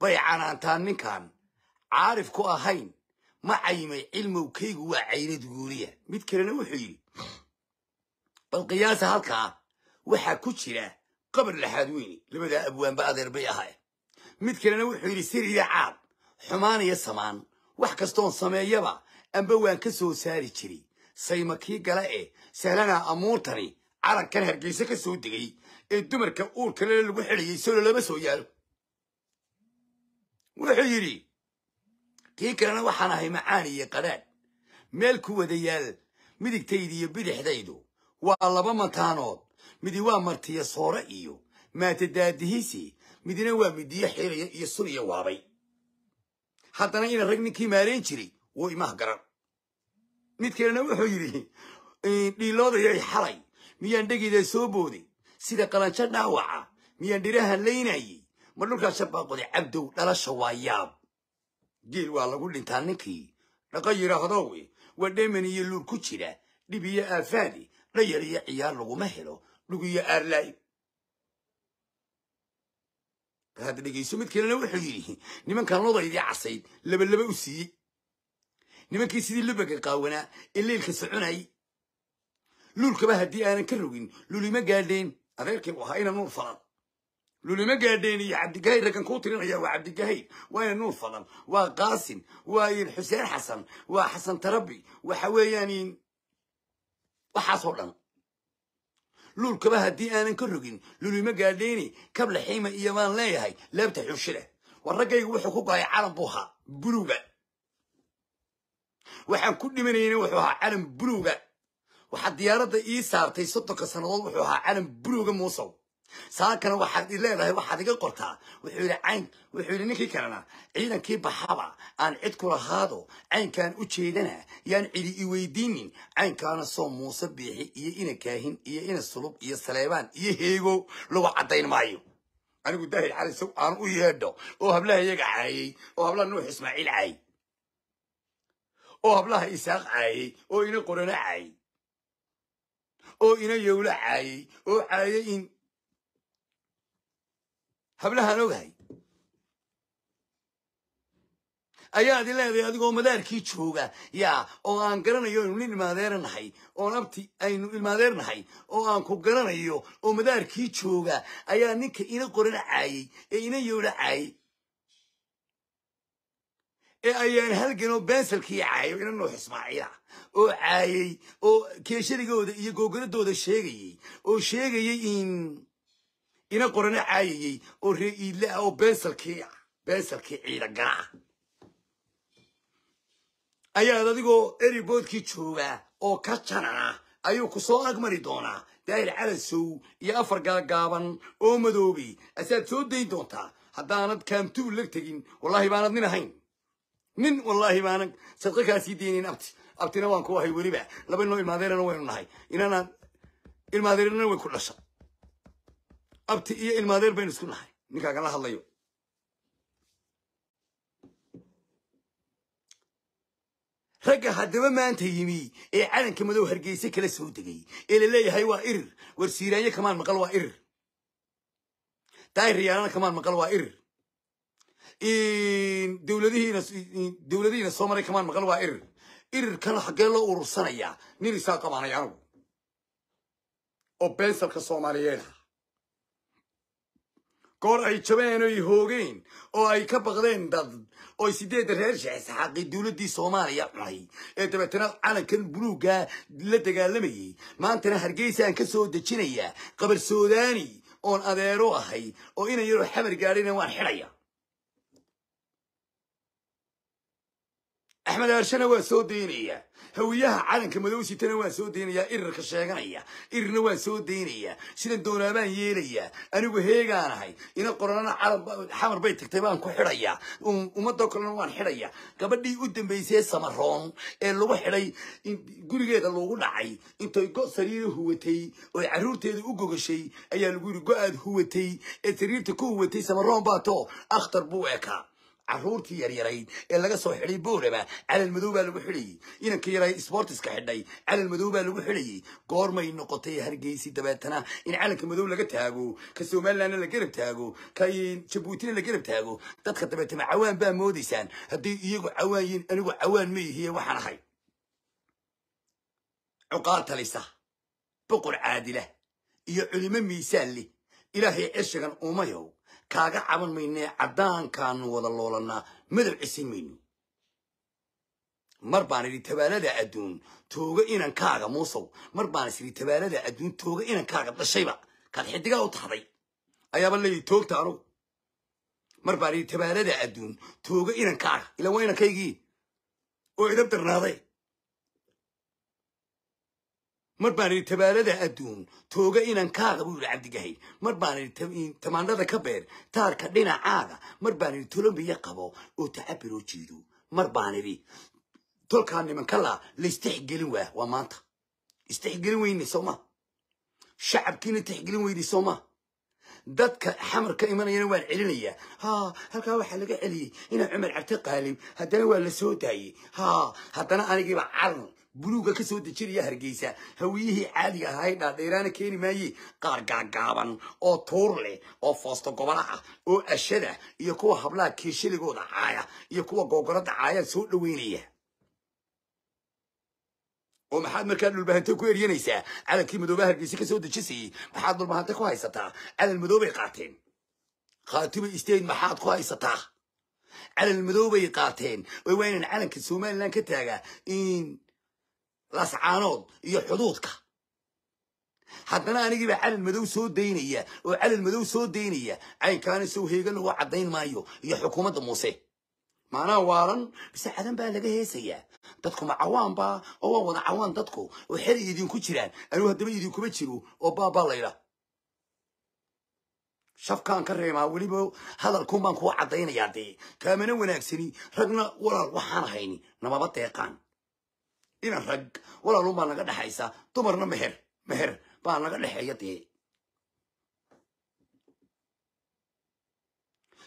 way canaantaan ninkaan caarif ku ahayn ma caymay keygu waa cayrad guuriya mid kalena wuxuu yidhi bal qiyaasa halkaa waxaa ku jira qabar laxaad weyni labadaa abwaanba adeer bay ahay mid kalena wuxuu yidhi sir iyo caad xumaan iyo samaan wax kastoon sameeyaba amba waan ka soo saari jiray sayma kii gala eh sahlanaa amuurtani calankan hargeyse ka soo degay ee dumarka uurkale lagu xidhiyey solo lama soo yaalo wuxuu yidhi kii kalena waxaan ahay macaani iyo qadhaadh meel ku wada yaal midigtayda iyo bidixdaydu waa laba mataanood midi waa martiya soore iyo maatadaadihisi midina waa midiyo xiiraya iyo sun iyo waabay haddana ina rag ninkii maalayn jiray wuu imaha garan mid kalena wuxuu yidhi dhiiloodayay xalay miyaan dhegeydaa soo booday sida qalanjo dhaawaca miyaan dhiraha laynayey ma dhulkaas shabaaqoday cabdow dhalasha waa yaab geel waa lagu dhintaa ninkii dhaqa yiraahdowe waa dheeman iyo luur ku jira dhib iyo aafaadi dhayar iyo ciyaar laguma helo dhug iyo aarlaay bal hadda dhegeyso mid kalena wuxuu yidhi nimankan lodaydii casayd labalaba u siiyey nimankii sidii lubaga qaawanaa ee leelka soconayay luulkaba haddii aanan ka rogin lulima gaadheen adeerkii u ahaa ina nuur falan luulima gaadheen iyo cabdigahayr raggan kuu tirinaya waa cabdigahayr waa ina nuur falan waa qaasim waa xuseen xasan waa xasan tarabi waxa weeyaan waxaasoo dhan luulkaba haddii aanan ka rogin lulima gaadheeni kabla xiima iyo baan leeyahay laabta xunshida war raggaygu wuxuu ku go'ay calan buuha buluga waxaan ku dhimanayna wuxuu ahaa calan buluuga waxaa diyaaradda ii saartay soddonka sannadood wuxuu ahaa calan buluuga muusow saakana waxaad i leedahay waxaad iga qortaa wuxuu yidhi cayn wuxuu yidhi ninkii kalena ciidankii baxaba aan cid ku lahaado caynkaan u jeedana yaan cidi i weydiinin caynkaana soo muuse biixi iyo ina kaahin iyo ina sulub iyo saleebaan iyo heego lagu caddayn maayo anigu daahir cali aan u yeedho oo hablaha iyaga caayey oo hablaha nuux ismaaciil caayey oo hablaha isaaq caayey oo ina qorana caayey oo ina yowla caayey oo caayey in hablahaan ogahay ayaad i adigoo madaarkii jooga yaa oo aan garanayo aynu nin ilmaadeeranahay oon abti aynu ilmaadeernahay oo aan ku garanayo oo madaarkii jooga ayaa ninka ina qorana caayey ee ina yowla caayey ee ayaan halganoo bensalkii caayo ina nuux ismaaciila ah, oo caayay oo keeshadagooda iyo googonadooda sheegayey oo sheegayey in ina qorana caayayey oo ree iidle ah oo bensalkii ah bensalkii ayaad adigoo eriboodkii jooga oo ka janana ayuu ku soo agmari doonaa daahir calasow iyo afar gaagaaban oo madoobay asaad soo dayn doontaa haddaanad kaamtubu lag tegin wallaahi baanad nin ahayn nin wallaahi baanan sadqo kaa sii abti abtina waan ku ahay weliba laba inoo ilmaadeerana waynu nahay inana ilmaadeerna way ku dhasha abti iyo ilmaadeer baynu isku nahay ninkaa kala hadlayo ragga haddaba maanta yimi ee calanka madow hargeysa kala soo degay ee laleeyahay waa irir warsiiraanyo kamaan maqal waa irir daahir yaarana kamaan maqal waa irir dowladihiina soo maray kamaan maqal waa erir erirkana xaggee loo urursanayaa nin isaa qabaanay anugu oo bensalka soomaaliyeed ah goor ay jabeen oy hoogeen oo ay ka baqdeen dad oo sideeda reer shexsaxaaqay dowladdii soomaaliya cunay ee dabeetana calankan buluuggaa la dagaalamayay maantana hargeysa ka soo dejinayaa qabarsoodaani oon adeero ahay oo inay yaro xamar gaadhina waan xidhaya axmed aarsana waan soo daynayaa hawiyaha calanka madow sitana waan soo daynayaa irirka sheeganaya irirna waan soo daynayaa sidan doonaamaan yeelayaa anigu heegaan ahay ina qoralana xamar bay tagtay baan ku xidhayaa um, ummadoo kalena waan xidhayaa gabadhii u dambaysay samaroon ee lagu xidhay gurigeeda lagu dhacay intay go sariira huwatay oo carruurteeda u gogashay ayaa lagu yidhi go-aad huwatay ee sariirta ku huwatay samaroon baa too buu ekaa caruurtii yaryarayd ee laga soo xidhay calal madow baa lagu xidhayey inanka yaray sbortiska xidhay madow baa lagu xidhayey goormay noqotay hargeysi dabeetana in calanka madow laga taago ka somalilandna la garab taago ka jabuutina la garab taago dadka dabeetana cawaan baa moodaysaan hadday iyagu cawaan yihiin anigu cawaan ma yihiye waxaan ahay cuqaal talisa boqor caadila iyo culimo miisaan leh ilaahay ceshagan umayow kaaga caban maynee cadaankaanu wada loolanaa madab cisin mayno mar baan idhi tabaalada adduun tooga inankaaga muusow mar baan is tabaalada adduun tooga inankaaga dhashayba kaad xidigaa u taxday ayaaba leeyihi toogta anugu mar baan idhi tabaalada adduun tooga inankaaga ila waa inankaygii oo idab darnaaday mar baan idhi tabaalada adduun tooga inaan kaaqa buu yidhi cabdigahay mar baan idhi tamaandhada ka beer taarka dhinacaaga mar baan idhi tolomiya qabo oo tacabir oo jiidu mar baan idhi tolkaa nimanka laa la istixgelin waa waa maanta istixgelin weyne sooma shacabkiina tixgelin weyne sooma dadka xamar ka imanayana waan celinayaa haa halkaa waxaa laga celiyey inaa cumar cabdi qaalim haddana waa la soo daayey ha haddana anigiiba calan buluuga kasoo dejinaya hargeysa hawiyihii caadiga ahaa dhaadheeraana keeni maaye qaar gaagaaban oo tuur leh oo foosto gobolaha oo ashada iyo kuwa hablaha keeshaligooda caaya iyo kuwa googolada caaya soo dhoweynaya oo maxaad markaa dhulbahante ku eryanaysaa calankii madoobaha hargeysa kasoo soo dejisayey maxaad dhulbahante ku haysataa calal madoobay qaateen khaatuma isteed maxaad ku haysataa calal madoobay qaateen waa inaan calanka somalilan ka taagaa lascaanood iyo xuduudka haddana anigiibaa calal madow soo daynaya oo calal madow soo daynaya caynkaana sow heega lagu caddayn maayo iyo xukuumadda muuse maanaa waalan bise cadan baa laga heesayaa dadkuma cawaan baa oo waa wada cawaan dadku oo xeli idinku jiraan anuu haddaba idinkuma jiro oo baabaa layla shafkaan ka reemaa weliba hadalkuun baan kuu caddaynayaa dee kaamana wanaagsani ragna walaal waxaan hayni namaba deeqaan ina rag baa naga dhexaysaa dumarna meher meher baa naga dhexeeya dee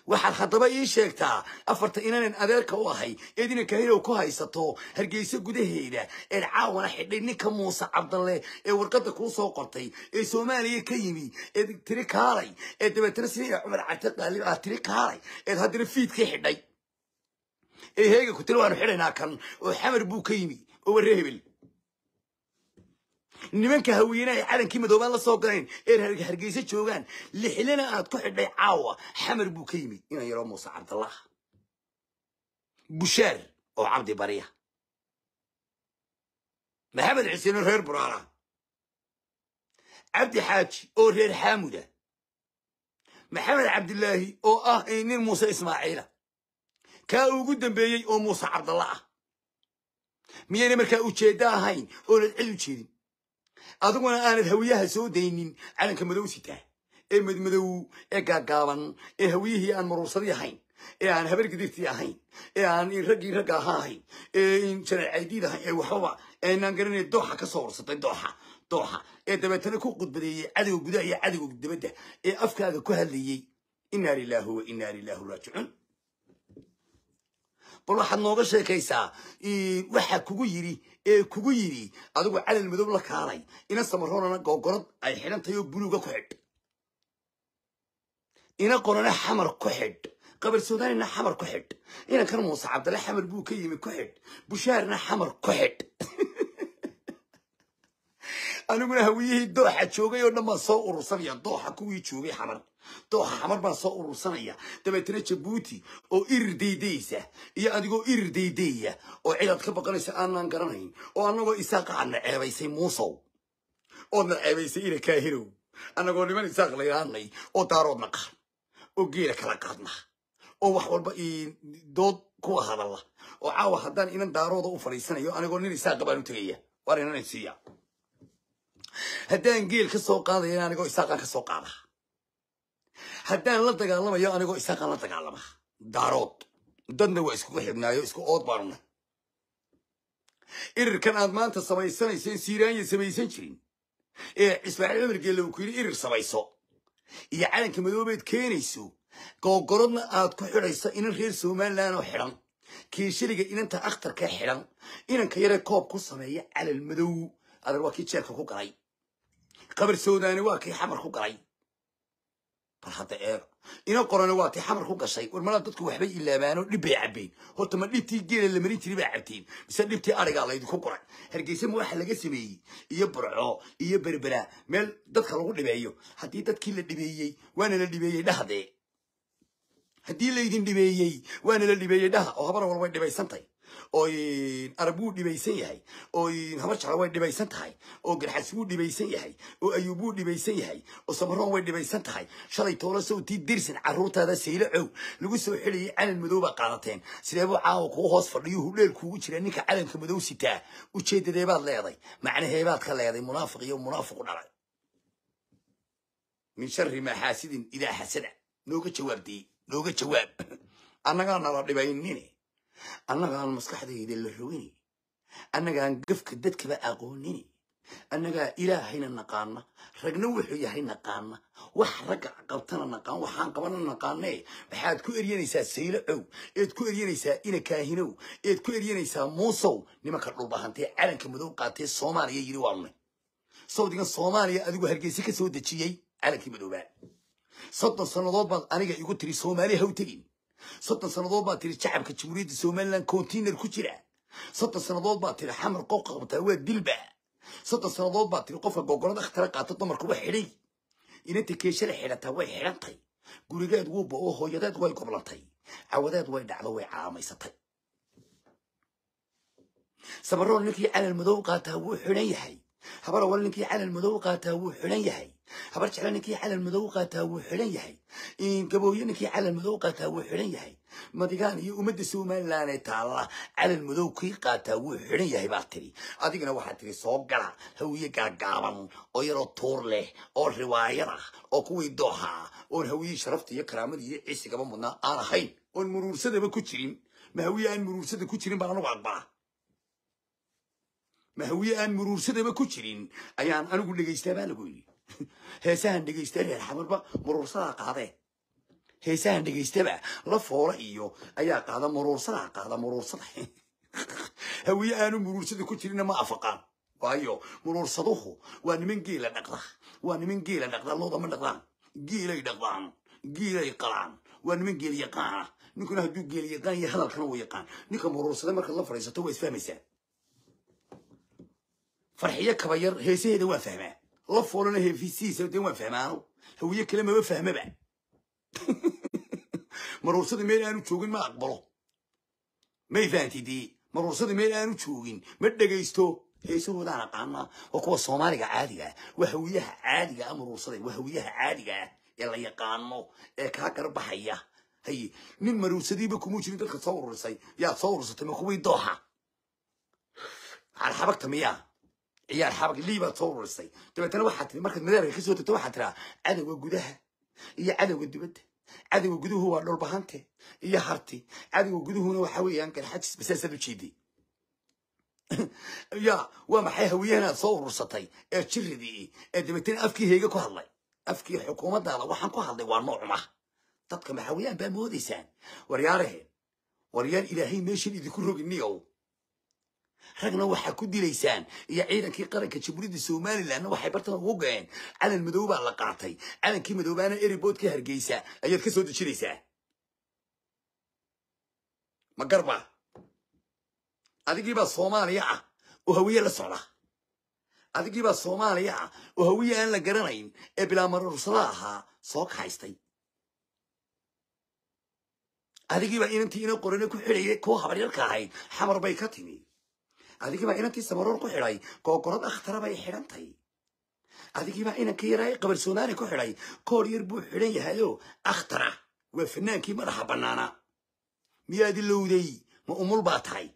waxaad haddaba ii sheegtaa afarta inaanan adeerka u ahay eed inanka ku haysato hargeysa gudaheeda eed caawana xidhay ninka muuse cabdalle ee warqadda kuu soo qortay ee soomaaliya ka yimi eed tiri kaalay eed dabeetana siniya cumar cabdi qaalib aad ah tiri kaalay eed haddana fiidkii xidhay ee heega ku tiri waanu xidhaynaa kan oo xamar buu ka yimi oo hebel nimanka haweenaha ay calankii madoobaad la soo galeen ee hargeysa joogaan lixilana aad ku xidhay caawa xamar buu ka yimid inaan yaroo muuse cabdallah bushaar oo cabdi barya maxamed xuseen oo reer buraara cabdi xaaji oo reer xaamuda maxamed cabdilaahi oo ah nin muuse ismaaciila kaa ugu dambeeyey oo muuse cabdalla ah miyayna markaa ujeeddo ahayn oonad cid u jeedin adiguna aanad hawiyaha soo daynin calanka madow sitaa ee madmadow ee gaagaaban ee hawiyihii aan maruursadii ahayn ee aan habar gidirtii ahayn ee aan in raggii ragga ahaa ahayn ee in janacaydiid ahayn ee waxbaba eenaan garanay dooxa ka soo horsatay dooxa dooxa ee dabeetana ku qudbadeeyey cadowga gudaha iyo cadowga dabadda ee afkaaga ku hadlayey inaa lilaahi wa inaa lilaahi raajicuun bal waxaad nooga sheekaysaa waxa kugu yiri ee kugu yiri adigu calal madow la kaalay ina samaroonana googorod ay xidhantahay oo buluuga ku xidh ina qorana xamar ku xidh qabar suudaanina xamar ku xidh inankan muuse cabdalle xamar buu ka yimi ku xidh bushaarna xamar ku xidh aniguna hawiyihii dooxa joogay oo dhan baan soo urursanaya dooxa kuwii joogay xamar dooxa xamar baan soo urursanaya dabeetana jabuuti oo irir daydaysa iyo adigoo irir daydeya oo cidaad ka baqanaysa aanaan garanayn oo annagoo isaaqa aadna ah ceebaysay muusow oodna ceebaysay ina kaahirow annagoo niman isaaq la laylaanay oo daaroodna qaad oo geela kala qaadna oo wax walba dood kuwa hadalla oo caawa haddaan inan daarooda u fadhiisanayo anigoo nin isaaqabaan u tegaya waar siiya haddaan geel ka soo qaadayana anigoo isaaqan ka soo qaada haddaan la dagaalamayo anigoo isaaqan la dagaalama daarood dadna waa iskugu xidhnaayo isku ood baanuna irirkan aad maanta samaysanayseen siiraanya samaysan jirin ee ismaaciil cumar geelow ku yidhi irir samayso iyo calanka madoobeed keenayso googorodna aad ku xidhayso inan reer somalilan oo xidhan keeshaliga inanta akhtarka xidhan inanka yare koob ku sameeya calal madow adeer waa kii jeerka ku galay qabar sodaani waa kii xamar ku galay bal hadda eega ina qorana waa tii xamar ku gashay war malaa dadku waxbay ilaabaano dhib bay cabbeen horta ma dhibtii geela lamarin jiri baa cabteen mise dhibtii arigaa laydinku qoray hargeysa ma waxa laga sameeyey iyo burco iyo berbera meel dadka lagu dhibeeyo haddii dadkii la dhibeeyey waana la dhibeeyey dhahdee haddii laydin dhibeeyey waana la dhibeeyey dhaha oo habar walbay dhibaysantay oo arab wuu dhibaysan yahay oo habashacla way dhibaysan tahay oo garxas wuu dhibaysan yahay oo ayuub wuu dhibaysan yahay oo samaroon way dhibaysan tahay shalay toola sawtii dirsan caruurtaada saylo cow lagu soo xiliyay calan madow baa qaadateen sideebuu caawa kuu hoos fadhiyo hudheel kuugu jira ninka calanka madow sitaa ujeedadeebaad leeday macnaheebaad ka leeday munaafiq iyo munaafiqu dhalay min shari maa xaasidin idaa xasada nooga jawaab nooga jawaab annagaa nala dhibaynine annagaan maskaxdayda la rogini annagaan gafka dadkaba aqoonini annagaa ilaahayna naqaana ragna wuxuu yahay naqaana wax ragga qabtana naqaan waxaan qabana naqaanee maxaad ku eryanaysaa saylo cow eed ku eryanaysaa ina kaahinow eed ku eryanaysaa muusow nimanka dhulbahantee calanka madow qaatee soomaaliya yidhi waalne sawdigan soomaaliya adigu hargeysa ka soo dejiyey calankii madoobaa soddon sannadood baad aniga igu tiri soomaaliya ha u tegin soddon sannadood baa tiri jacabka jamhuuriyadda somalilan container ku jira soddon sannadood baa tiri xamar qof qabtaa waa dilba soddon sannadood baa tiri qofka gogolada khtara qaata dumarka waa xidhay inanta keeshada xidhataa way xidhantay gurigeed wuuba oo hooyadeed way goblantay cawadeed way dhacdo way calaamaysatay sabaroon ninkii calal madow qaataa wuu xidhan yahay habar awal ninkii calan madow qaataa wuu xidhan yahay habar jecla ninkii calan madow qaataa wuu xidhan yahay gabooyo ninkii calan madow qaataa wuu xidhan yahay madigaan iyo ummadda somalilanee taalla calan madow kii qaataa wuu xidhan yahay baa tidhi adigana waxaa tidhi soo gala hawiye gaagaaban oo yaroo tuur leh oo riwaayad ah oo kuwii doohaa oon hawiyii sharafta iyo karaamada iyo ciisigaba mudnaa aan ahayn oon muruursadaba ku jirin ma aan muruursada ku jirin baan anugu aqbala mahawiye aan muruursadaba ku jirin ayaan anigu dhegaystaa baa lagu yidhi heesahan dhegaysta reer xamarba muruursadaa qaadee heesahan dhegaystaba la foola iyo ayaa qaada muruursadaa qaada muruursada hawiye aanu muruursada ku jirinna ma afaqaan waayo muruursaduhu waa niman geela dhaqda waa niman geela dhaqda looda ma dhaqdaan geelay dhaqdaan geelay qalaan waa niman geel yaqaana ninkuna hadduu geel yaqaan iyo hadalkana wuu yaqaan ninka muruursada markaad la fadhiisato waa isfahmaysaa farxiyo yar heesaheeda waa fahmaa la foolana heefisihiisa de waan fahmaano hawiye kale maba fahmaba maruursada meel aanu joogin ma aqbalo may fahanti dee maruursada meel aanu joogin ma dhegaysto heesahoodaan aqaanaa waa kuwa soomaaliga caadiga ah waa hawiyaha caadiga ah maruursada waa hawiyaha caadiga ah ee la yaqaano ee kaa garbaxaya haye nin maruursadiiba kumuu jirin dadka soo ururisay yaad soo urursatay ma kuwii dooxa carxabagta miyaa ciyaar xabag liibaa soo ururisay dabeetana waxaa tii markaad madaarka kasoo tagto waxaa tiraa cadowga gudaha iyo cadowga dibadda cadowga guduhu waa dhulbahante iyo harti cadowga guduhuna waxaa weeyaan garxajis basaasaad u jeeday ya waa maxay hawiyahanaad soo urursatay ee jiridii ee dabeetana afkii heyga ku hadlay afkii xukuumaddaada waxaan ku hadlay waa noocuma dadka weyaan baa moodaysaan waryaarahe waryaar ilaahay meeshan idinku roginiyow ragna waxaa ku dilaysaan iyo ciidankii qaranka jamhuuriyadda somalilandna waxay bartan ugu gaceen calan madow baa la qaatay calankii madoobaana ereboodka hargeysa ayaad ka soo dejinaysaa ma garba adigiibaa soomaaliya ah oo hawiye la socda adigiibaa soomaaliya ah oo hawiye aan la garanayn ee bilaamarursada ahaa soo kahaystay adigiibaa inantii ina qorane ku xidhaya kuwa habaryarka ahayd xamar bay ka timi adigiibaa inantii samaroon ku xidhay kookorood akhtara bay xidhantay adigiibaa inankii yaraay qabal soomaali ku xidhay koor yar buu xidhan yahayoo akhtara waa fanaankii madaxa bannaana miyaadi lowday ma umul baa tahay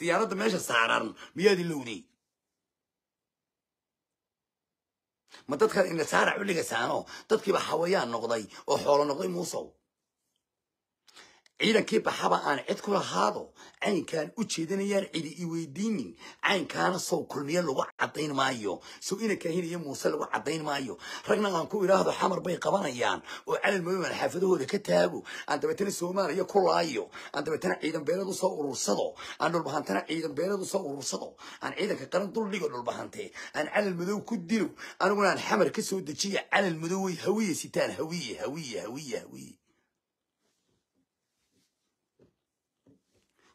diyaaradda meesha saaran miyaadi lowday ma dadkaad inasaara xulliga saano dadkiiba xawayaan noqday oo xoolo noqday muusow ciidankii baxaba aan cid ku lahaado caynkaan u jeedinayaan cidi i weydiinin caynkaana sow kulmiye lagu cadayn maayo sow ina kaahinayo muuse lagu cadayn maayo ragna aan ku idhaahdo xamar bay qabanayaan oo calal madow xaafadahooda ka taago aan dabeetana soomaaliya ku laayo aan dabeetana ciidan beelad usoo urursado aan dhulbahantana ciidan beelad usoo urursado aan ciidanka qaran duldhigo dhulbahante aan calal madow ku dilo aniguna aan xamar ka soo dejiya calal madoway hawiye sitaan hawiye hawiye hawiye hawiye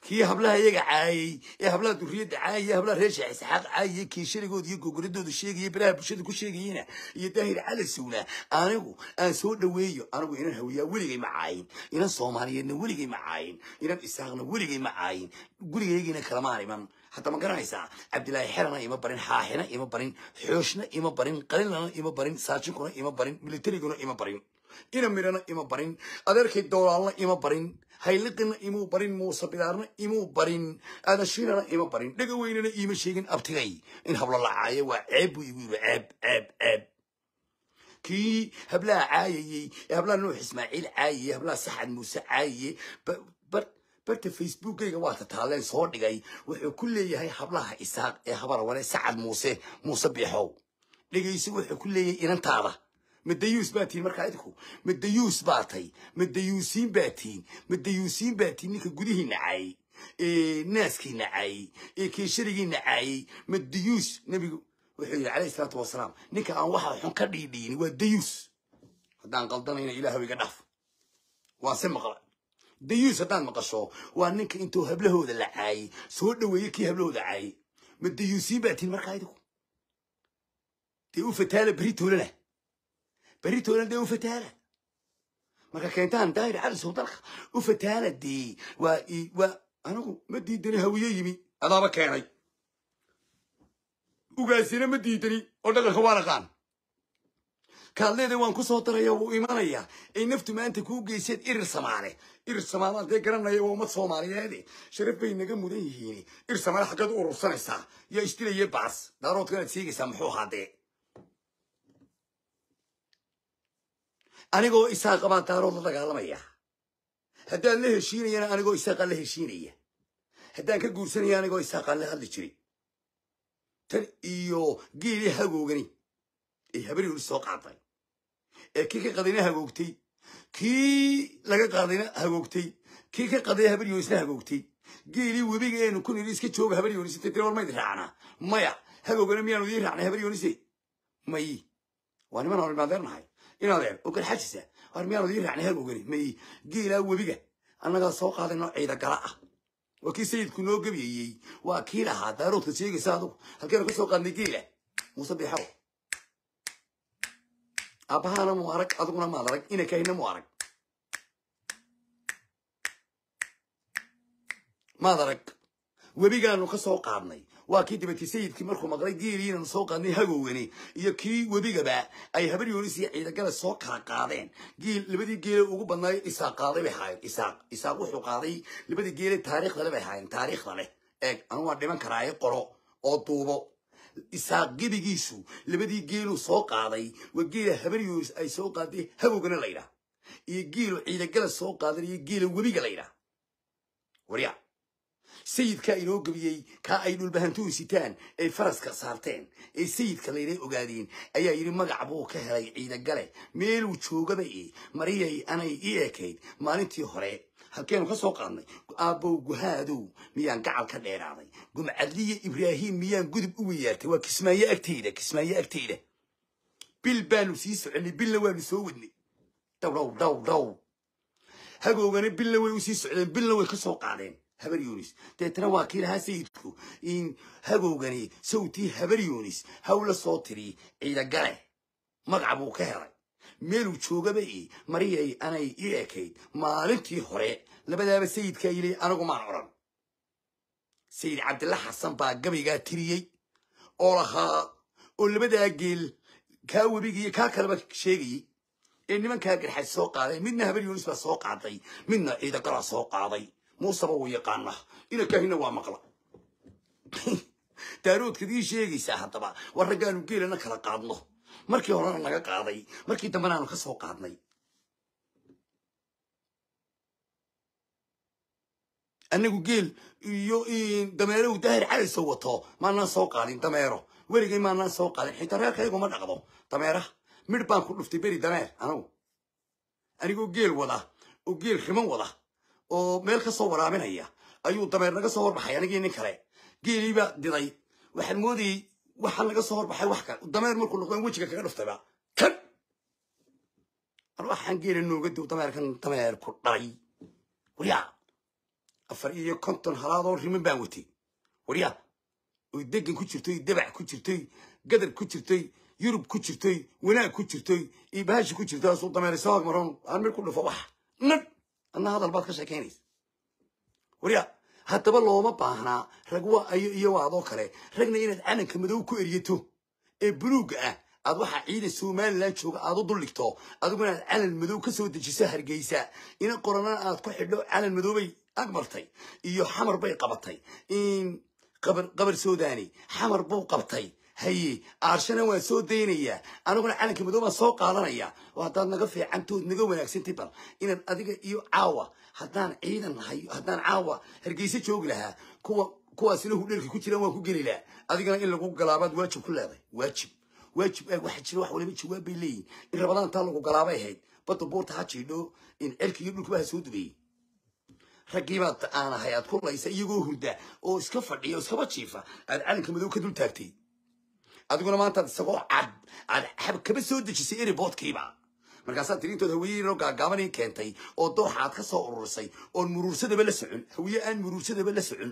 kii hablaha iyaga caayey ee hablaha duriyadda caayay hablaha reesha isxaaq caayay kii sharigooda iyo gogoladooda sheegaya baraha bulshada ku sheegayena iyo daahir cali suuna anigu aan soo dhoweeyo anigu inan hawiyaa weligay ma caayin inan soomaaliyeedna weligay ma caayin inan isaaqna weligay ma caayin gurigaygiina kalamaan iman hadda ma garanaysaa cabdilaahi xerana ima barin xaaxina ima barin xooshna ima barin qalinlana ima barin saajinkuna ima barin militariguna ima barin ina midhana ima barin adeerkay dowlaalna ima barin hayliqina imuu barin muusabidaarna imuu barin adashiirana ima barin weynena iima sheegin abtigay in hablo la caayo waa ceeb buu igu yidhi ceeb ceeb ceeb kii hablaha caayayey ee hablaha nuux ismaaciil caayayey hablaha saxad muuse caayayey barta facebookayga waa tataaleen soo dhigay wuxuu ku leeyahay hablaha isaaq ee habarawane sacad muuse muuse biixow dhegayso wuxuu ku leeyahay inantaada madayuus baa tihiin markaa idinku madayuus baa tay madayuusiin baa tihiin madayuusiin baa tihiin ninka gudihii nacaayey ee naaskii nacaayey ee keesharigii nacaayey madayuus nebigu wuxuu yidhi calayhi isalaatu wasalaam ninka aan waxa xun ka dhiidhiin waa dayuus haddaan qaldanayna ilaahu iga dhaaf waan si maqla dayuus haddaad maqasho waa ninka intuu hablahooda la caayey soo dhoweeye kii hablahooda caayey madayuusiin baa tihiin beritoona dee u fataala marka keentaan daahir cali sow dalka u fataala dee waa waa anigu ma diidani hawiye yimi adaaba keenay ugaasina ma diidani oo dhaqanka waan aqaan kaadleeda waan ku soo daraya wuu imanayaa ay naftu maanta kuu geyseen irir samaale irir samaalaad dee garanaya waa ummad soomaaliyeede sharaf bay naga mudan yihiin irir samaale xaggaad u urursanaysaa yaa istilaya baas daaroodkanaad seegaysaa muxuu ahaa dee anigoo isaaqa baan qaarood la dagaalamaya haddaan la heshiinayana anigoo isaaqa la heshiinaya haddaan ka guursanaya anigoo isaaqaan la hadli jiray tan iyo geele hagoogani ee habariguli soo qaaday ee kii ka qadayna hagoogtay kii laga qaadayna hagoogtay kii ka qaday habaryoonisna hagoogtay geelii webiga eenu kun iriiska jooga habaryoonis intay tiri mayd raacnaa maya hagoogana miyaanu idiin raacnay habaryoonisey may waa niman horimadeernahay inaad eeg oo kalxajisa war miyaanad ii raacnay halowgani may geelaa webiga annagaa soo qaadanoo ciida gala ah waa kii sayidku noo gebyayey waa kii lahaa daaroodka sheegaysa adugu halkeenu ka soo qaadnay geela muuse biixaw aabbahaana mu arag adiguna maad arag inakaahina mu arag maad arag webigaanu ka soo qaadnay waa kii dabatay sayidkii markuu maqlay geelii soo qaadnay hagowgani iyo kii webigaba ay habar yoonis iyo ciidagale soo kala qaadeen geel labadii geele ugu badnaay isaaq qaaday bay haayeen isaaq isaaq wuxuu qaaday labadii geele taariikhdale bay haayeen taariikhda eeg anu waa dhiman karaaye qoro oo duubo isaaq gebigiisu labadii geeluu soo qaaday waa geela habar yoonis ay soo qaaday hagowgana la yidhaah iyo geelu ciidagala soo qaadan iyo geela webiga la yidhaah warya sayidka inoo gebiyey kaa ay dhulbahantuhu sitaan ay faraska saarteen ee sayidka laynay ogaadeen ayaa yidhi magac buu ka helay ciidagale meeluu joogaba e mariyay anay ii ekayd maalintii hore halkeenu ka soo qaadnay aabbow guhaadow miyaan gacal ka dheeraaday gumcadliya ibraahim miyaan gudub u weyaartay waa kismaayo agtayda kismaayo agtayda bil baanu sii soconay bilna waanu soo wadnay dhowdhowdhowdhow hagoogana bilna way u sii socdeen bilna way kasoo qaadeen habar yunis deetana waa kii sayidku in hagowgani sawtii habar yunis haw soo tiri ciidagale magaca buu ka helay meeluu joogaba i mariyay anay i ekayd maalintii hore labadaaba sayidka yili anigu maan odhan sayid cabdilla xasan baa gabaygaa tiriyey oo lahaa oo labadaa geel kaa webigiiyo kaa kaleba sheegayey ee nimankaa garxay soo qaaday midna habar yunis baa soo qaaday midna ciidagalaa soo qaaday muuseba wuu yaqaanaa inankaahina waa maqla taaroodkaad ii sheegaysaa haddaba waa raggaanu geelana kala qaadno markii horena naga qaaday markii dambanaanu ka soo qaadnay annagu geel iyo dameerow daahir calayso wato maanaan soo qaadin dameero weligay maanaan soo qaadin xitaa reerkaygu ma dhaqdo dameera midh baan ku dhuftay beri dameer anagu anigoo geel wada oo geel riman wada oo meel ka soo waraaminaya ayuu dameer naga soo warbaxay anigii nin kale geelii diday waxaan moodayey waxaa naga soo warbaxay wax kale dameer markuu noqdo wejiga kaga dhuftayba kan waxaan geela nooga dow dameerkan dameerku dhalay warya afar iyo konton halaadoo rimin baan watay warya oy degan ku jirtay dabac ku jirtay gadar ku jirtay yurub ku jirtay wanaag ku jirtay iyo bahaashi ku jirtoy asuu dameer isahoog maroon aan mid ku dhufo wax nan adna hadal baad ka sheekaynaysa wariya haddaba looma baahnaa rag waayo iyo waadoo kale ragna inaad calanka madow ku eryato ee buluugga ah aad waxaa ciida somalilan jooga aad u duldhigto adiguna aad calan madow ka soo dejiso hargeysa ina qoranana aad ku xidho calan madoobay agmartay iyo xamar bay qabatay qabar suudani xamar buu qabtay haye aarshana waan soo daynayaa aniguna calanka madow baan soo qaadanaya oo haddaad naga fiicantood naga wanaagsanti bal inaad adiga iyo caawa haddaan ciidan nahay haddaan caawa hargeysa joogi lahaa kuwa kuwaasina hudheelka ku jiraan waan ku geli lahaa adigana in lagu galaabaad waajib ku leedahay waajib waajib aag waxaa jira wax waliba jawaab bay leeyihin in rabadaantaa lagu galaabay ahayd badda buurta ha jiidho in cerki iyo dhulkuba soo dubeeyey raggiibaad aan ahay aad ku laysa iyagoo hurda oo iska fadhiya oo iskaba jiifa aad calanka madow ka dul taagtay adiguna maantaad isagoo cad aad xab soo dejisay eriboodkiiba markaasaad tiriintood haweeye inoo gaagaabanay keentay oo dooxaad aad ka soo ururisay oon muruursadaba la socon hawiye aan muruursadaba la socon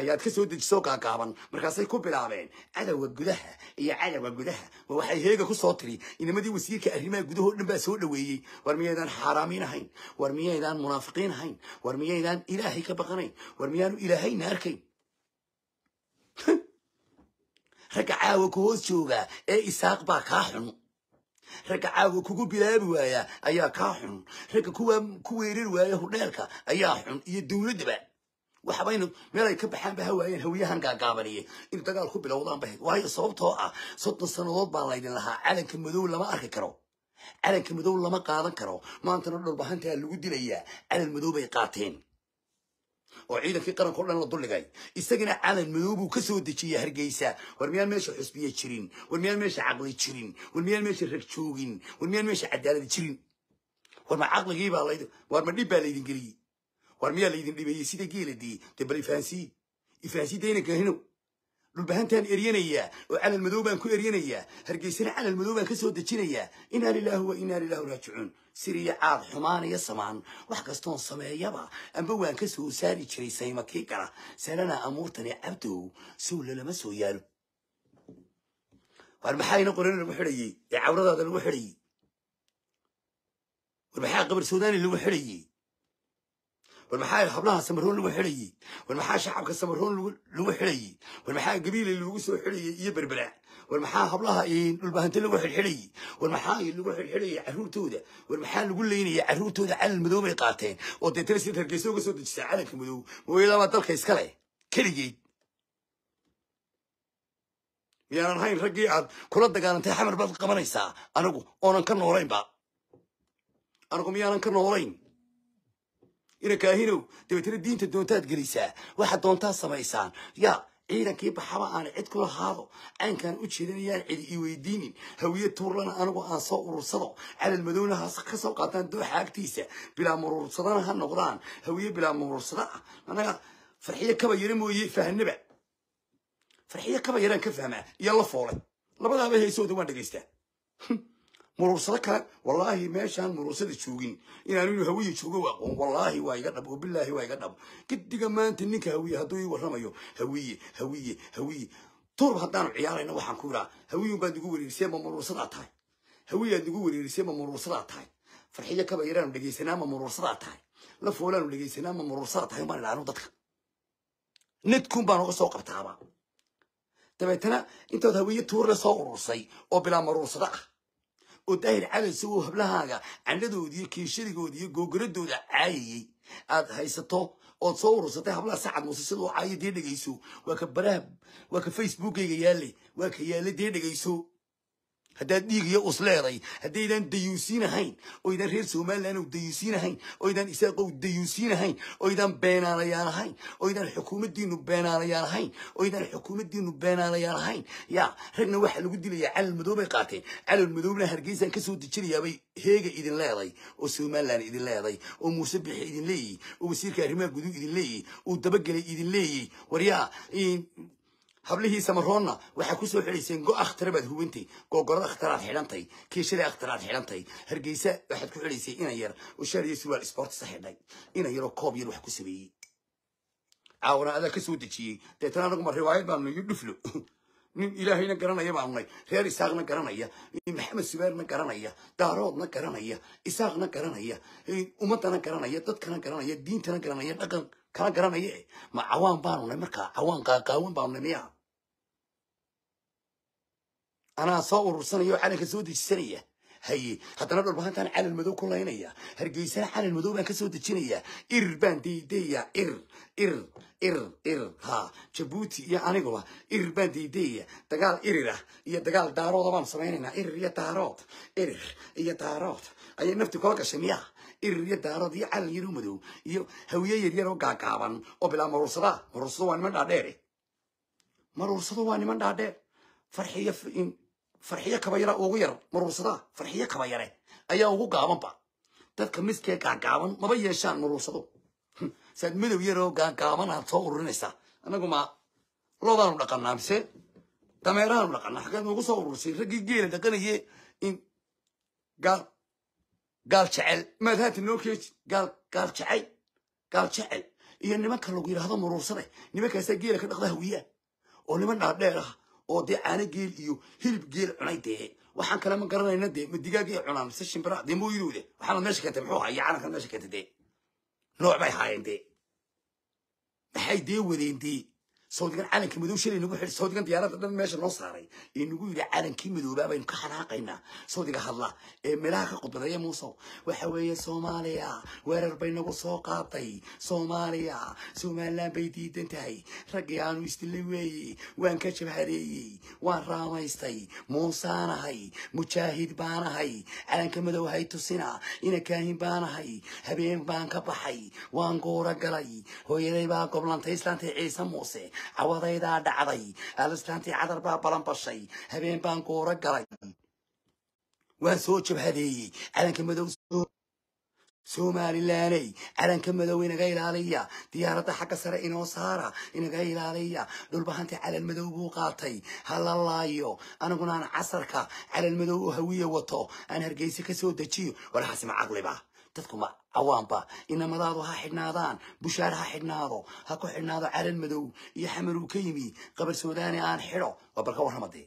ayaad ka soo dejisoo gaagaaban markaasay ku bilaabeen cadowga gudaha iyo cadowga gudaha waxay heega ku soo tiri inamadii wasiirka arrimaha gudahoo dhan baa soo dhoweeyey war miyaydaan xaaraamiin ahayn war miyaydaan munaafiqiin ahayn war miyaydaan ilaahay ka baqanayn war miyaanu ilaahay naarkayn ragga caawa ku hoos jooga ee isaaq baa kaa xun ragga caawa kugu bilaabi waaya ayaa kaa xun ragga kuwa ku weerari waaya hudheelka ayaa xun iyo dowladdaba waxbaynu meel ay ka baxaan ba waayeen hawiyahan gaagaabaniye in dagaal ku bilowdaan ba waayo sababtoo ah soddon sannadood baa laydin lahaa calanka madow lama arki karo calanka madow lama qaadan karo maantana dhulbahantaa lagu dilayaa calan madow bay qaateen oo ciidankii qaranka dhan la duldhigay isagana calan madow buu ka soo dejiyey hargeysa war miyaan meesha xusbiya jirin war miyaan meesha caqli jirin war miyaan meesha rag joogin war miyaan meesha cadaalad jirin war ma caqligiibaa layd war ma dhib baa laydin geliyey war miyaa laydin dhibayey sida geeladii de bal ifahansii ifahansii daynanka dhulbahantaan eryanayaa oo calal madow baan ku eryanayaa hargeysana calal madow baan kasoo dejinayaa inaa lilaahi wa inaa lilahu raajicuun siriya caad xumaanaya samaan wax kastoon sameeyaba amba waan kasoo saari jiray sayma kii gala salanaa amuurtani cabdow sow lalama soo yaalo war maxaayna qorana lagu xidhayey ee cawradaada lagu xidhayey war maxaa qabar suudaani lagu xidhayey war maxaa xubnaha samaroon lagu xidhayey war maxaa shacabka samaroon lagu xidhayey war maxaa gabiilay lagu soo xidhayey iyo berbera war maxaa hablaha dhulbahanti lagu xidhxidhayey war maxaa lagu xidhxidhayey carruurtooda war maxaa lagu leynayay carruurtooda calal madow bay qaateen oo dee tala sii hargeysa uga soo dejisaa calanka madow mooyadaabaa dalka iska leh keligeed miyaanan hayn raggii aad kula dagaalantay xamar baad qabanaysaa anigu oonan ka noolaynba anigu miyaanan ka noolayn ina kaahinow dabeetna diinta doontaad gelaysaa waxaad doontaa samaysaan yaa ciidankii baxaba aana cid kula haado caynkaan u jeedinayaan cidi i weydiinin hawiye tuurlana anigu aan soo urursado calal madowna ha kasoo qaataan dooxa agtiisa bilaa muruursadana ha noqdaan hawiye bilaa muruursada ah anaga farxiyo kaba yare mooye fahnaba farxiya kaba yaraan ka fahmaa iyo la foolay labadaaba haysooda waan dhagaystaa muruursado kale wallaahi meeshaan muruursada joogin inaanu hawiye joogo waa qoon wallaahi waa iga dhab bilaahi waa iga dhab gidiga maanta ninka hawiye hadduu ii warramayo hawiye hawiye hawiye turb haddaanu ciyaarayna waxaan ku idhaa hawiyun baad igu wereerisee ma muruursadaa tahay hawiye igu wereerisee ma muruursadaa tahay farxiyo kaba yaraanu dhegaysanaa ma muruursadaa tahay la foolaanu dhegaysanaa ma muruursadaa tahay baan idhaanu dadka nadkuun baan uga soo qabtaaba dabeetana intood hawiye tuurle soo urursay oo bilaa muruursado ah oo daahir calansi uu hablahaaga candhadooda iyo kiishadagooda iyo googoradooda caayayey aad haysato ood soo urursatay hablaha sacad muuse siduu caayo dee dhegayso waa ka baraha waa ka facebookayga yaale waa ka yaalle dee dhegayso haddaad dhiig iyo us leeday haddaydan dayuusiin ahayn oydaan reer somalilan u dayuusiin ahayn oydaan isaaqow dayuusiin ahayn oydaan beenaanayaan ahayn oydaan xukuumaddiinu beenaanayaan ahayn oydaan xukuumaddiinu beenaanayaan ahayn ya ragna waxaa lagu dilayaa calal madoob bay qaateen calal madoobna hargeysaan ka soo dejinayaabay heega idin leeday oo somalilan idin leeday oo muuse bixe idin leeyihi oo wasiirka arrimaha guduud idin leeyihi uu dabagelay idin leeyihi waryaa hablihiisa maroonna waxaa kusoo soo xidhayseen go akhtara baad huwintay googorada akhtaraad xidhantay kiishada akhtaraad xidhantay hargeysa waxaad ku xidhaysay inan yar ushaar iyo surwaal sportisa xidhay inan yaroo koob yar wax ku sameeyey caawana adaa ka dejiyey deetana anaguma riwaayad baanu iyo dhuflo nin ilaahayna garanaya baanu nay reer isaaqna garanaya maxamed subeerna garanaya daaroodna garanaya isaaqna garanaya ummadana garanaya dadkana garanaya diintana garanaya dhaqan kana garanaya ma cawaan baanu nay markaa cawaan qaaqaawan baanu nay miyaa anaa soo urursanaya oo calanka soo dejisanaya haye haddana dhulbahantaan calan madow ku laynaya hargeysana calan madow baan ka soo dejinayaa ir baan daydayaa ir ir ir ir ha jabuuti iyo aniguba ir baan daydayaa dagaal irirah iyo dagaal daarooda baanu samaynaynaa irir iyo daarood irir iyo daarood ayay nafti kula gashay miya irir iyo daarood iyo calan yar u madow iyo hawiye yaryar oo gaagaaban oo bilaa maruursada maruursado waa niman dhaadheere eh? maruursado waa niman dhaadheer farxi iyo farxiyo kaba yara ugu yar maruursadaa farxiyo kaba yare ayaa ugu gaabanba dadka miskee gaagaaban maba yeeshaan maruursado hmm. saad madow yaroo gaagaaban aad soo ururinaysaa annagu ma loodaanu dhaqanaa mise dameeraanu dhaqanaa xaggeed nuugu soo urursay raggii geela dhaqanaye in gaal gaal jecel maad haata gaal gaal jecel gaal jecel iyo nimanka lagu yidhaahdo maruursade nimankaasaa geela ka dhaqda hawiyaa oo niman dhaadheer ah oo dee caano geel iyo hilib geel cunay dee waxaan kale ma garanayna dee ma digaagay cunaan mise shimbira dee mooyidowde waxaana meesha keentay muxuu ahaa iyo calankan meesha keentay dee nooc bay ahaayeen dee maxay dee wadeen dee sawdigan calankii madow shalay nagu xidh sawdigan diyaaradda dhan meesha noo saaray ee nagu yidhi calankii madoobaa baynu ka xanaaqaynaa sawdiga hadla ee meelaha ka khudbadeeya muusow waxa weeye soomaaliya weerar bay nagu soo qaatay soomaaliya somalilan bay diidan tahay raggii aanu isdilay weeye waan ka jabhareeyey waan raamaystay muusaanahay mujaahid baanahay calanka madow hay tusina ina kaahin baanahay habeen baan ka baxay waan guura galay hooyaday baa goblantay islaantay ciise muuse cawadaydaa dhacday alistaantii cadar baa balanbashay habeen baan kuura galay waan soo jabhadeeyey calanka madow somalilaney calanka madow inaga ilaaliya diyaaradda xagga sare inoo saara inaga ilaaliya dhulbahanti calan madow buu qaatay hala laayo aniguna aan casarka calan madow oo hawiya wato aan hargeysa ka soo dejiyo war haasima caqliba dadkuma cawaanba inamadaadu ha xidhnaadaan bushaar ha xidhnaado ha ku xidhnaado calan madow iyo xamaruu ka yimi qabar soodaane aan xidho waa balka warramadee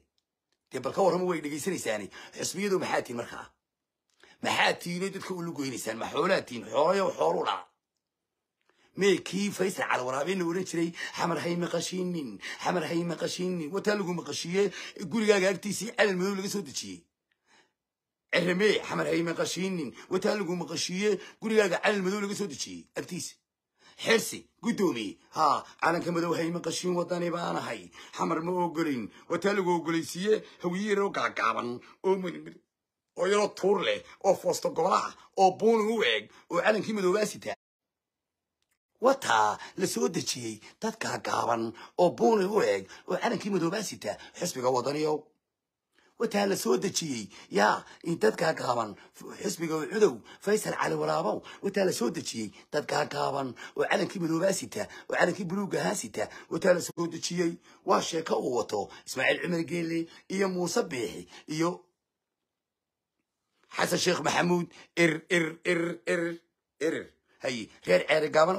dee balka warrama way dhegaysanaysaani xisbiyadu maxaa tiin markaa maxaa tiinay dadka u lugoynaysaan ma xoolaa tiin xoolayo xooluu dhaca mee kii faysal calawaraabeenna odhan jiray xamar hay maqashinin xamar hay maqashinin wataa lagu maqashiiye gurigaaga agtiisii calan madow laga soo dejiyey cirame xamar hayma qashiinin wataa lagu maqashiiye gurigaaga calan madow laga soo dejiyey agtiisa xersi guddoomiye ha calanka madow hay qashiin wadani baan ahay xamar ma ogolin wataa lagu ogolaysiiye hawiye yaroo gaagaaban oo manimir oo yaroo tuur leh oo foosto gobolaha oo buunin u eeg oo calankii madoobaa wataa la soo dejiyey dad gaagaaban oo buunin u eeg oo calankii madoobaa sitaa xisbiga wadaniyow wataa la soo dejiyey yaa dadkaa gaaban xisbiga cudow faysal cali walaabow wataa la soo dejiyey dadkaa gaaban oo calankii madoobaa sita oo calankii buluugahaa sita wataa la soo dejiyey waa sheeko uu wato ismaaciil cumar geele iyo muuse biixi iyo xasan sheekh maxamuud ir ir ir ir irir hay reer ceere gaaban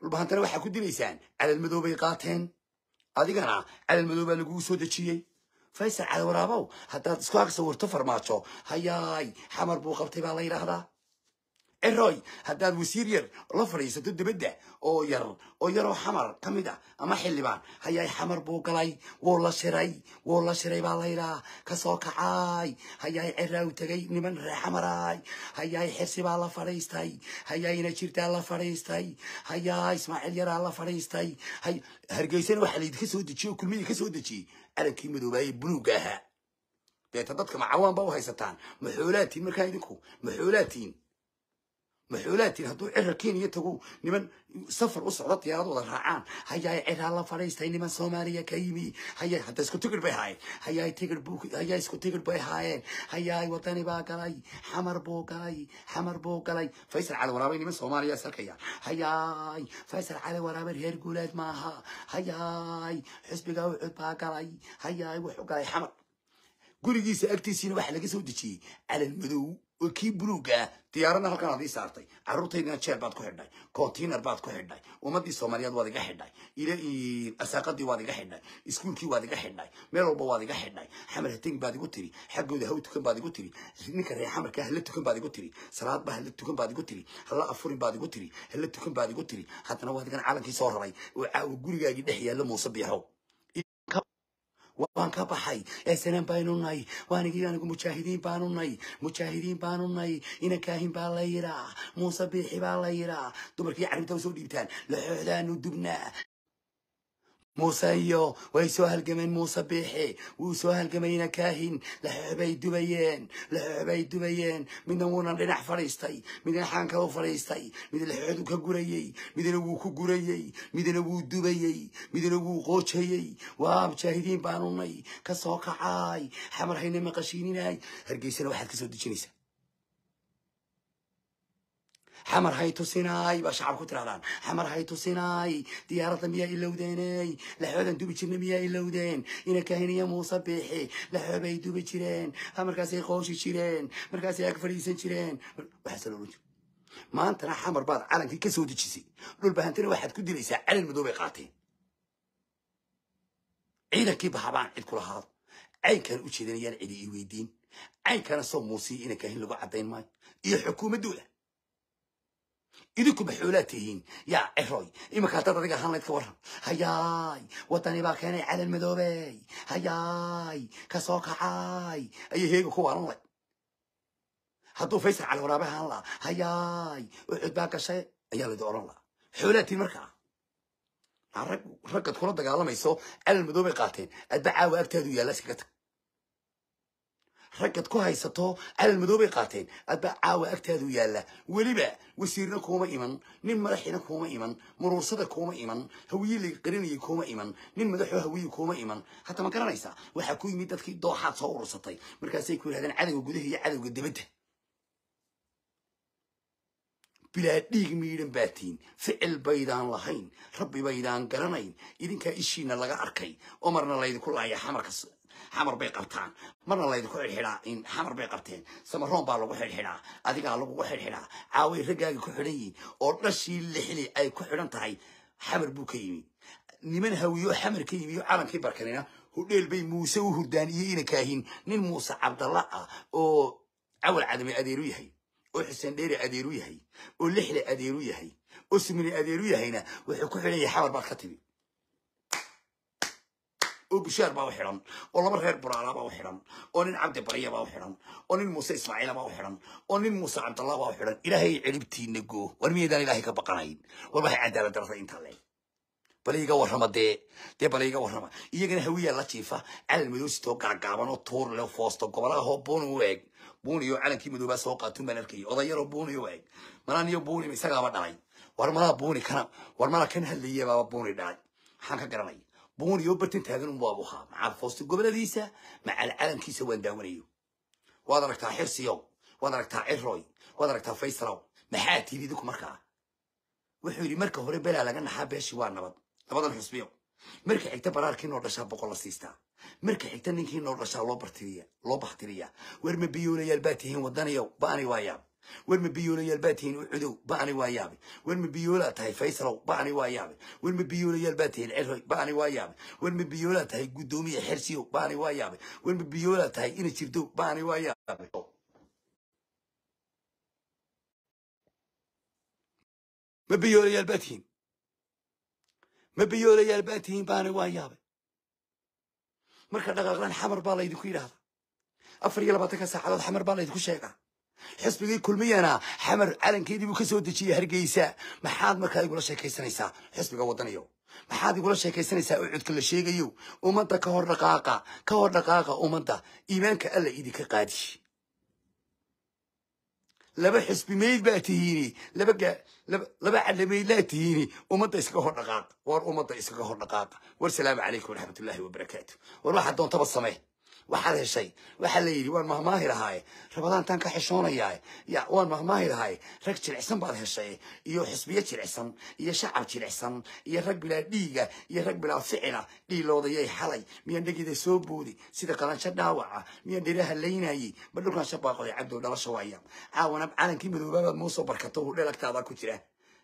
dhulbahantana waxaa ku dilaysaan calal madoobay qaateen adigana calal madoobaa laguu soo dejiyey faysal cadwaraabow haddaad isku ag sawirto farmaajo hayaay xamar buu qabtay baa la yidhaahdaa eroy haddaad wasiir yar la fadhiisato dibadda oo yar oo yaroo xamar ka mid ah ama xildhibaan hayaay xamar buu galay wuu la shiray wuu la shiray baa laydhaa kasoo kacaay hayaay ceraaw tegay niman ree xamaraay hayaay xirsi baa la fadhiistay hayaayna jirtaa la fadhiistay hayaay ismaaciil yaraa la fadhiistay hargeysana waxaa laydinka soo dejiyey oo kulmiyii ka soo dejiyey calankii madoobaayey buluugga ahaa deeta dadka macawaanba u haysataan maxoolaatiin markaa idinku maxoolaatiin maxuulaa tiri hadduu cirar kenya niman safar u socdo diyaarad raacaan hayaa ciraa la fadhiistay niman soomaaliya ka yimi haya hadda isku tigir bay galay xamar buu galay xamar galay faysal cali faysal cali waraabay reer guuleed maaha hayaa xisbiga ucud baa galay hayaa gurigiisa agtiisiina waxaa laga soo dejiyey calan madow oo kii buluuga ah halkan ad ii saartay carruurtaydina jeer baad ku xidhnay container baad ku xidhay ummaddii soomaaliyeed waad iga xidhnay asaaqadii waad iga xidhnay iskuolkii waad iga xidhnay meel walba waad iga xidhnay xamar hateng baad igu tiri xaggooda haw tukan baad igu tiri ninka reer xamarka hala tukan baad igu tiri salaadba hala tukan baad igu tiri hala afurin baad igu tiri hala tukan baad igu tiri haddana waad igan calankii soo raray oo caawa gurigaagii dhex yaalla muuse biyahow waan ka baxay eesanaan baynu nahay waanigi anigu mujaahidiin baanu nahay mujaahidiin baanu nahay inan kaahin baa la yidhaa muuse biixi baa la yidhaa dumarkii carabta usoo dhiibtaan laxooxdaanu dubnaa muuse iyo way soo halgameen muuse biixi wuu soo halgamayna kaahin laxoobay dubayeen laxoobay dubayeen midna wuuna dhinac fadhiistay midna xaanka u fadhiistay mid laxoodu ka gurayey midna wuu ku gurayey midna wuu dubayey midna wuu qoojayey waa mujaahidiin baanunay ka soo kacaay xamar hayna maqashiininay hargeysana waxaad ka soo dejinaysaa xamar hay tusinay baa shacab ku tirahdaan xamar hay tusinay diyaarada miyaa ilowdeeney laxoodan dubi jirna miyaa ilowdeen ina inakaahiniya muuse biixi laxoobay dubi jireen markaasay qooshi jireen markaasay ag fadhiisan jireen waxaasa loolan jir maantana xamar baad calankii ka soo dejisay dhulbahantina waxaad ku dilaysaa calan madoobay qaateen ciidankii bahabaan cid kulahaado caynkaan u jeedanayaan cidi i weydiin caynkana soo muusii inakaahin lagu caddayn maayo iyo xukuumaddooda idinkuma xoolaa tihiin yaa ceroy imikaa dad adiga ahaan layd ka warran hayaay waddani baa keenay calan madoobey hayaay ka soo kacaay ayay heega ku waaran layd hadduu faysal cali waraabe ahaan laa hayaay ucud baa gashay ayaa laydin oran laa xoolaa tihiin markaa raggad kula dagaalamayso calan madoobay qaateen adba caawa agtaadu yaalla iskaga tag ragad ku haysato almadoo qaateen adbaa caawa agtaadu yaalla weliba wasiirna kuuma iman nin madaxina kuuma iman muruursada kuuma iman hawiye laga qarinayay kuuma iman nin madaxo hawiye kuuma iman hadda ma garanaysaa waxaa ku yimid dadkii dooxaad soo urursatay markaasay ku yihahdeen cadowga gudaha iyo cadowga dibadda bilaa dhiig miidhan baatiin ficil baydaan lahayn rabbi baydaan garanayn idinkaa ishiina laga arkay omarna laydinku laaya xamarkas xamar bay qabtaan marna laydinku xidhxidhaa in xamar bay qabteen samaroon baa lagu xidhxidhaa adigaa lagugu xidhxidhaa caaway raggaagi ku xidhan yihin oo dhashii lixli ay ku xidhan tahay xamar buu ka yimi niman hawiyo xamar ka yimiyo calankii barkanina hudheel bay muuse u hurdaaniyey ina kaahin nin muuse cabdalla ah oo cawal cadame adeeru yahay oo xuseen dheeri adeeru yahay oo lixle adeeru yahay oo sumine adeeru yahayna wuxuu ku xidhan yahay xamar baad ka timi oo bushaar baa u xidhan oo laba reer buraalabaa u xidhan oo nin cabdi baryabaa u xidhan oo nin muuse ismaaciilabaa u xidhan oo nin muuse cabdallah baa u xidhan ilaahay ciribtiina goo war miyaydaan ilahay ka baqanayn war waxay cadaalad darada intaa leeg baliiga warrama dee dee baliiga warrama iyagana hawiyaa la jiifa calan madow sitoo gaagaabanoo tuur leh foosto gobolahoo buuni u eeg buuni oo calankii madoobaa soo qaatun baan arkayay odayaroo buuni u eeg malaaniyo buuni isagaaba dhalay war buuni kana war kan hadlayay buuni dhalay maxaan ka garanaya buun iyo bartan taagan un baabu ahaa macaal foosta goboladiisa macaal calankiisa waan daawanayo waad aragtaa xirsiyo waad aragtaa ciroy waad aragtaa faysraw maxaa tiidid ku markaa wuxuu yidhi marka hore belaa laga naxaa beeshii waa nabad nabadan xusbiyo marka xigta baraarkii noo dhashaa boqol la siistaa marka xigta ninkii noo dhashaa loo bahtiriya war ma biyoolayaal baa tihiin wadaniyo baani waayaa werma biyuulayaal baa tihiin ucudow ba'ani waa yaabay werma biyuulaa tahay faysalow ba'ani waa yaabay werma biyuulayaal baa tihiin cirhoy ba'ani waa yaabay werma biyuulaa tahay guddoomiye xersiyow ba'ani waa yaabay werma biyuulaa tahay ina jirdow ba'ani waa yaabay ma biyoolayaal baa tihiin ma biyoolayaal baa tihiin ba'ani waa yaabay marka dhaqaaqdan xamar baa laydinku yidhaahdaa afar iyo labaatanka saacadood xamar baa laydinku sheegaa xisbigii kulmiyana xamar calankeedii buu ka soo dejiyey hargeysa maxaad markaa igula sheekaysanaysaa xisbiga wadaniyo maxaad igula sheekaysanaysaa oo codka la sheegayo ummadda ka hor dhaqaaqa ka hor dhaqaaqa ummadda iimaanka alla idinka qaadi laba xisbi meyd baa tihiini laba cadhamaydlaa tihiini ummadda iskaga hor dhaqaaqa war ummadda iskaga hor dhaqaaqa war salaamu calaykum waraxmatullaahi wabarakaatu war waxaa doontaba samee waxaad heshay waxaa la yidhi waan mahmaahi lahaay rabadaantaan ka xishoonayaa ya waan mahmaahi lahaay rag jilicsan baad heshay iyo xisbiyo jilicsan iyo shacab jilicsan iyo rag bilaa dhiiga iyo rag bilaa ficila dhiiloodayay xalay miyaan dhageeda soo boodi sida kalansho dhaawaca miyaan dhira halaynayi ba dhulkaan shabaaqoday cabdow dhalasha waaya caawana calankii madoobabaad muusoo barkato hudhe lagtaada ku jira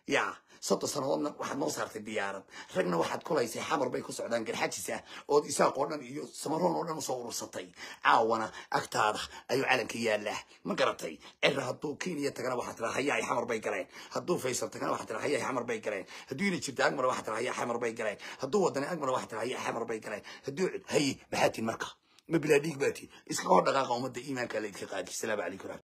ya soddon sannadoodna waxaad noo saartay diyaarad ragna waxaad kulaysay xamar bay ku socdaan garxajis ah ood isaaq oo dhan iyo samaroon oo dhan usoo urursatay caawana agtaada ayuu calanka yaallaa ma garatay cira hadduu kenya tagana waxaa tiraa hayaa xamar bay galeen hadduu faysal tagana waxaa tiraa hayaa xamar bay galeen hadduu ina jirta agmar waxaa tiraa hayaa xamar bay galeen hadduu wadani agmar waxaa tiraa hayaa xamar bay galeen hadduu haye maxaa tin marka ma bilaa baa tin iska hor dhaqaaqa ummadda iimaanka la idka qaadi salaamu calaykum